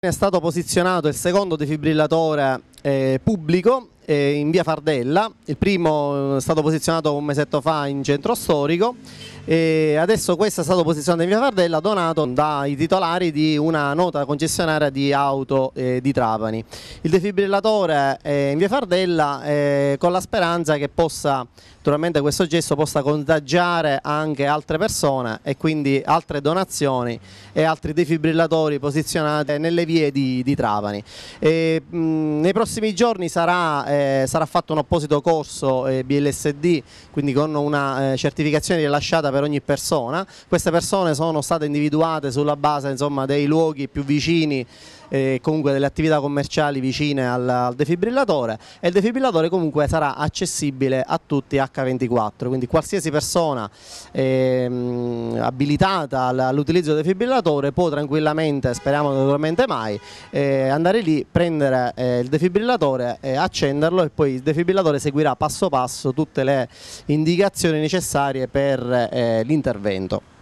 È stato posizionato il secondo defibrillatore eh, pubblico eh, in via Fardella, il primo eh, è stato posizionato un mesetto fa in centro storico e adesso questo è stato posizionato in via Fardella donato dai titolari di una nota concessionaria di auto eh, di Trapani. Il defibrillatore è eh, in via Fardella eh, con la speranza che possa, naturalmente questo gesto possa contagiare anche altre persone e quindi altre donazioni e altri defibrillatori posizionati nelle vie di, di Trapani. E, mh, nei prossimi prossimi giorni sarà, eh, sarà fatto un apposito corso eh, BLSD, quindi con una eh, certificazione rilasciata per ogni persona. Queste persone sono state individuate sulla base insomma, dei luoghi più vicini eh, comunque delle attività commerciali vicine al, al, defibrillatore e il defibrillatore comunque sarà accessibile a tutti H24, quindi qualsiasi persona ehm, abilitata all'utilizzo del defibrillatore può tranquillamente, speriamo naturalmente mai, eh, andare lì, prendere eh, il defibrillatore, eh, accenderlo e poi il defibrillatore seguirà passo passo tutte le indicazioni necessarie per eh, l'intervento.